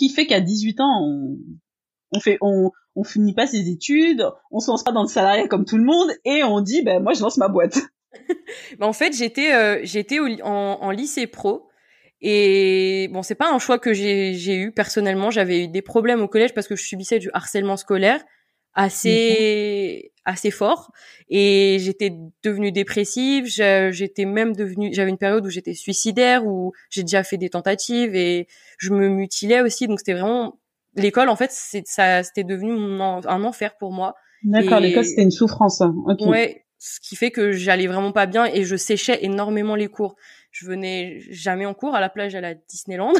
qui fait qu'à 18 ans, on, fait, on, finit pas ses études, on se lance pas dans le salariat comme tout le monde, et on dit, ben moi je lance ma boîte. Ben, en fait, j'étais, euh, j'étais en, lycée pro, et bon, c'est pas un choix que j'ai eu personnellement. J'avais eu des problèmes au collège parce que je subissais du harcèlement scolaire assez mhm. assez fort et j'étais devenue dépressive j'étais même devenue j'avais une période où j'étais suicidaire où j'ai déjà fait des tentatives et je me mutilais aussi. Donc c'était vraiment l'école en fait, c'est ça, c'était devenu un enfer pour moi. D'accord, l'école c'était une souffrance. Hein. Okay. Ouais, ce qui fait que j'allais vraiment pas bien et je séchais énormément les cours. Je venais jamais en cours. À la plage, à la Disneyland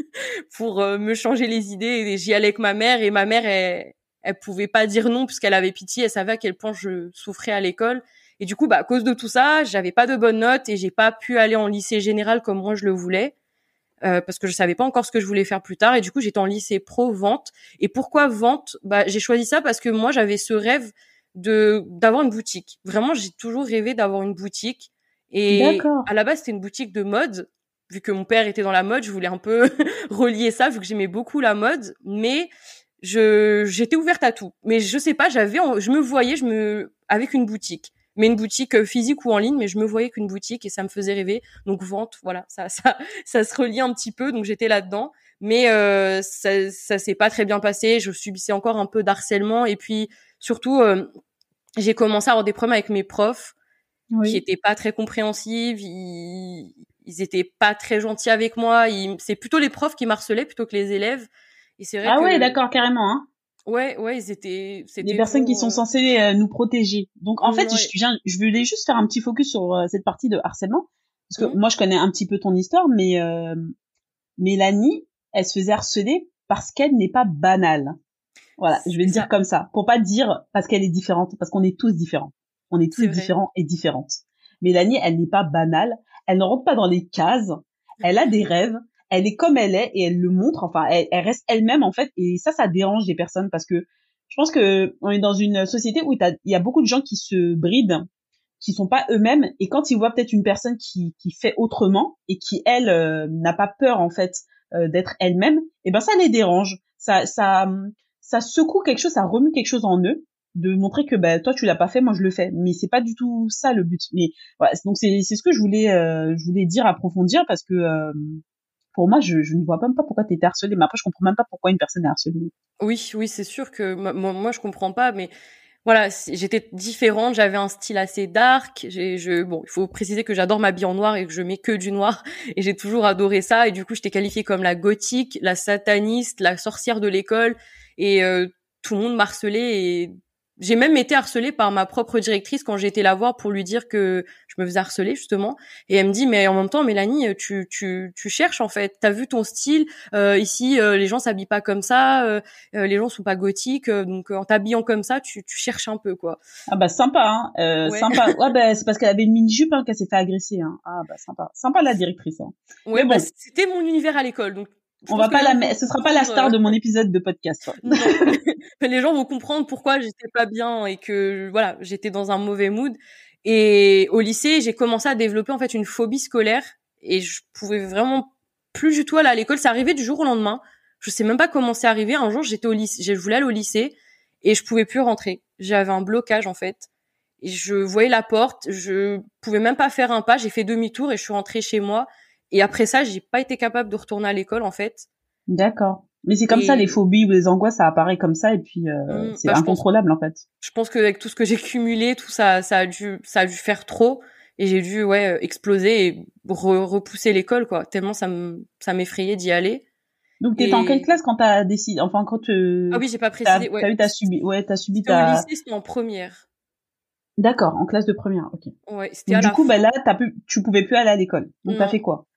pour euh, me changer les idées. Et j'y allais avec ma mère et ma mère, elle, elle pouvait pas dire non puisqu'elle avait pitié. Elle savait à quel point je souffrais à l'école. Et du coup, bah, à cause de tout ça, j'avais pas de bonnes notes et j'ai pas pu aller en lycée général comme moi je le voulais. Euh, parce que je savais pas encore ce que je voulais faire plus tard et du coup j'étais en lycée pro vente et pourquoi vente bah j'ai choisi ça parce que moi j'avais ce rêve de d'avoir une boutique vraiment j'ai toujours rêvé d'avoir une boutique et à la base c'était une boutique de mode vu que mon père était dans la mode je voulais un peu relier ça vu que j'aimais beaucoup la mode mais je j'étais ouverte à tout mais je sais pas j'avais je me voyais je me avec une boutique mais une boutique euh, physique ou en ligne, mais je me voyais qu'une boutique et ça me faisait rêver. Donc vente, voilà, ça, ça, ça se relie un petit peu. Donc j'étais là-dedans, mais euh, ça, ça s'est pas très bien passé. Je subissais encore un peu d'harcèlement et puis surtout, euh, j'ai commencé à avoir des problèmes avec mes profs qui étaient pas très compréhensifs, Ils, ils étaient pas très gentils avec moi. C'est plutôt les profs qui m'harcelaient plutôt que les élèves. Et c'est ah ouais, d'accord, carrément. Hein. Ouais, ouais, c'était... Des personnes qui sont euh, censées euh, nous protéger. Donc en fait, je, je voulais juste faire un petit focus sur euh, cette partie de harcèlement parce que mhm. moi je connais un petit peu ton histoire, mais Mélanie, elle se faisait harceler parce qu'elle n'est pas banale. Voilà, je vais le dire comme ça, pour pas dire parce qu'elle est différente, parce qu'on est tous différents. On est tous différents et différentes. Mélanie, elle n'est pas banale, elle ne rentre pas dans les cases, elle a des rêves, elle est comme elle est et elle le montre. Enfin, elle, reste elle-même en fait. Et ça, ça dérange des personnes parce que je pense que on est dans une société où il y a beaucoup de gens qui se brident, qui sont pas eux-mêmes. Et quand ils voient peut-être une personne qui, qui fait autrement et qui elle euh, n'a pas peur en fait euh, d'être elle-même, et eh ben ça les dérange. Ça ça ça secoue quelque chose, ça remue quelque chose en eux de montrer que ben toi tu l'as pas fait moi je le fais mais c'est pas du tout ça le but mais voilà, donc c'est c'est ce que je voulais euh, je voulais dire approfondir parce que pour moi, je, ne vois même pas pourquoi tu étais harcelée. Mais après, je comprends même pas pourquoi une personne est harcelée. Oui, oui, c'est sûr que moi, je comprends pas, mais voilà, j'étais différente, j'avais un style assez dark. Je, bon, il faut préciser que j'adore m'habiller en noir et que je mets que du noir, et j'ai toujours adoré ça. Et du coup, j'étais qualifiée comme la gothique, la sataniste, la sorcière de l'école, et euh, tout le monde m'harcelait et j'ai même été harcelée par ma propre directrice quand j'étais la voir pour lui dire que je me faisais harceler justement et elle me dit mais en même temps Mélanie tu tu tu cherches en fait t'as vu ton style euh, ici euh, les gens s'habillent pas comme ça euh, les gens sont pas gothiques donc en t'habillant comme ça tu tu cherches un peu quoi ah bah sympa hein sympa ouais bah, c'est parce qu'elle avait une mini jupe hein, qu'elle s'est fait agresser hein ah bah sympa sympa la directrice hein. ouais bah, c'était mon univers à l'école donc on va pas la, ce sera pas la star de mon épisode de podcast. les gens vont comprendre pourquoi j'étais pas bien et que voilà, j'étais dans un mauvais mood. Et au lycée, j'ai commencé à développer en fait une phobie scolaire et je pouvais vraiment plus du tout aller à l'école. Ça arrivait du jour au lendemain. Je sais même pas comment c'est arrivé. Un jour, j'étais au lycée, je voulais aller au lycée et je pouvais plus rentrer. J'avais un blocage en fait. Et je voyais la porte, je pouvais même pas faire un pas. J'ai fait demi-tour et je suis rentrée chez moi et après ça, j'ai pas été capable de retourner à l'école en fait. D'accord. Mais c'est comme ça, les phobies ou les angoisses, ça apparaît comme ça et puis euh, mm, c'est bah, incontrôlable en fait. Je pense que avec tout ce que j'ai cumulé, tout ça, ça a dû, ça a dû faire trop et j'ai dû ouais exploser et repousser l'école quoi. Tellement ça ça m'effrayait d'y aller. Donc tu étais en quelle classe quand t'as décidé, enfin quand Ah oui, j'ai pas précisé. T'as ouais. t'as subi, ouais t'as subi ta. Au lycée, c'était en première. D'accord, en classe de première, ok. Ouais, c'était Du coup, bah, là, tu pu... tu pouvais plus aller à l'école. Donc t'as fait quoi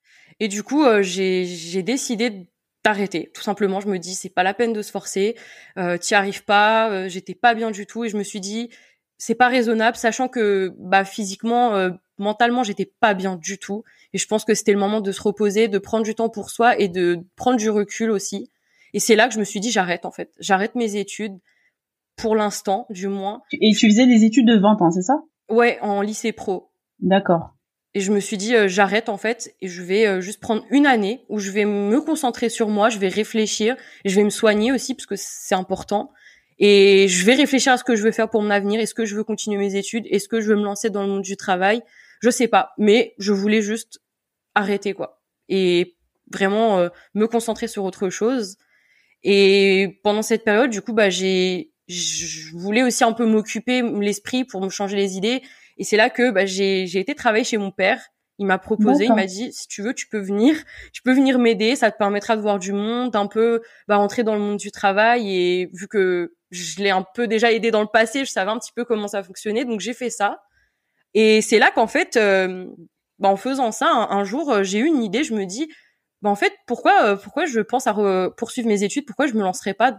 et du coup, euh, j'ai décidé d'arrêter. Tout simplement, je me dis, c'est pas la peine de se forcer. Tu euh, T'y arrives pas. Euh, j'étais pas bien du tout. Et je me suis dit, c'est pas raisonnable, sachant que bah, physiquement, mentalement, j'étais pas bien du tout. Et je pense que c'était le moment de se reposer, de prendre du temps pour soi et de prendre du recul aussi. Et c'est là que je me suis dit, j'arrête en fait. J'arrête mes études, pour l'instant, du moins. Et tu faisais des études de 20 ans, c'est ça Ouais, en lycée pro. D'accord. Et je me suis dit, euh, j'arrête en fait, et je vais euh, juste prendre une année où je vais me concentrer sur moi, je vais réfléchir, je vais me soigner aussi parce que c'est important. Et je vais réfléchir à ce que je veux faire pour mon avenir. Est-ce que je veux continuer mes études Est-ce que je veux me lancer dans le monde du travail Je sais pas, mais je voulais juste arrêter quoi, et vraiment euh, me concentrer sur autre chose. Et pendant cette période, du coup, bah j'ai je voulais aussi un peu m'occuper l'esprit pour me changer les idées et c'est là que bah, j'ai été travailler chez mon père. Il m'a proposé, il m'a dit si tu veux, tu peux venir, tu peux venir m'aider, ça te permettra de voir du monde, un peu bah, rentrer dans le monde du travail. Et vu que je l'ai un peu déjà aidé dans le passé, je savais un petit peu comment ça fonctionnait, donc j'ai fait ça. Et c'est là qu'en fait, euh, bah, en faisant ça, un, jour, euh, j'ai eu une idée. Je me dis bah, en fait, pourquoi euh, pourquoi je pense à poursuivre mes études Pourquoi je me lancerai pas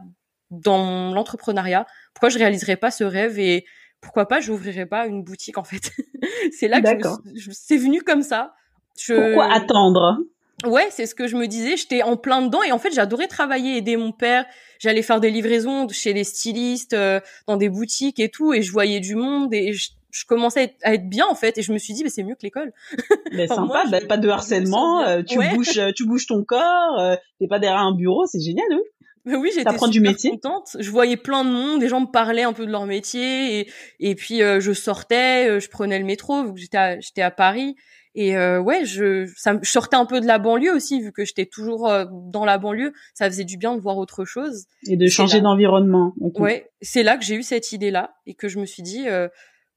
dans l'entrepreneuriat Pourquoi je réaliserai pas ce rêve et pourquoi pas, j'ouvrirai pas une boutique en fait. c'est là que je, c'est venu comme ça. Je... Pourquoi attendre Ouais, c'est ce que je me disais. J'étais en plein dedans et en fait, j'adorais travailler, aider mon père. J'allais faire des livraisons chez les stylistes, euh, dans des boutiques et tout, et je voyais du monde et je, commençais à être, bien en fait. Et je me suis dit, mais c'est mieux que l'école. Mais sympa, ben, pas de harcèlement. Euh, tu bouges, euh, tu bouges ton corps. Euh, T'es pas derrière un bureau, c'est génial. Oui oui, j'étais super contente. Je voyais plein de monde, des gens me parlaient un peu de leur métier et, puis euh, je sortais, euh, je prenais le métro vu que j'étais à, j'étais à Paris et euh, ouais, je ça je sortais un peu de la banlieue aussi vu que j'étais toujours dans la banlieue, ça faisait du bien de voir autre chose et de changer d'environnement. Ouais, c'est là que j'ai eu cette idée là et que je me suis dit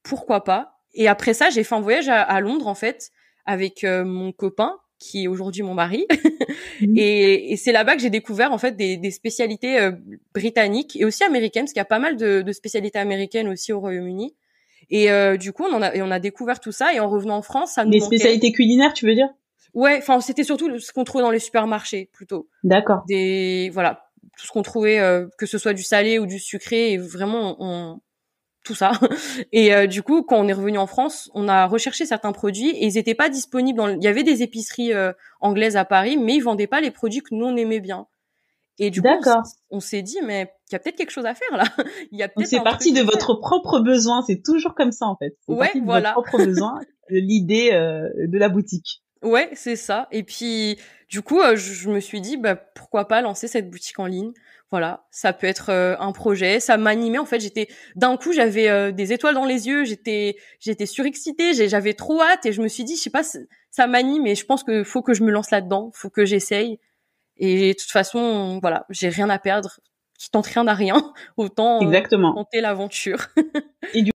pourquoi pas. Et après ça, j'ai fait un voyage à Londres en fait avec mon copain qui est aujourd'hui mon mari. et, c'est là-bas que j'ai découvert en fait des, spécialités euh, britanniques et aussi américaines, parce qu'il y a pas mal de, spécialités américaines aussi au Royaume-Uni. Et euh, du coup, on, a, on a découvert tout ça. Et en revenant en France, ça nous des spécialités culinaires, tu veux dire Ouais, enfin, c'était surtout ce qu'on trouvait dans les supermarchés plutôt. D'accord. Des voilà, tout ce qu'on trouvait, euh, que ce soit du salé ou du sucré, et vraiment on, tout ça. Et euh, du coup, quand on est revenu en France, on a recherché certains produits et ils n'étaient pas disponibles. Dans Il y avait des épiceries euh, anglaises à Paris, mais ils vendaient pas les produits que nous on aimait bien. Et du coup, on s'est dit, mais il y a peut-être quelque chose à faire là. Il y a peut-être. C'est parti de votre propre besoin. C'est toujours comme ça en fait. Ouais, voilà. Votre propre besoin, l'idée euh, de la boutique. Ouais, c'est ça. Et puis, du coup, euh, je, me suis dit, bah, pourquoi pas lancer cette boutique en ligne Voilà, ça peut être euh, un projet. Ça m'animait. En fait, j'étais d'un coup, j'avais euh, des étoiles dans les yeux. J'étais, j'étais surexcitée. J'avais trop hâte. Et je me suis dit, je sais pas, ça m'anime. Et je pense que faut que je me lance là-dedans. Faut que j'essaye. Et de toute façon, voilà, j'ai rien à perdre. Qui tente rien à rien, autant Exactement. tenter l'aventure.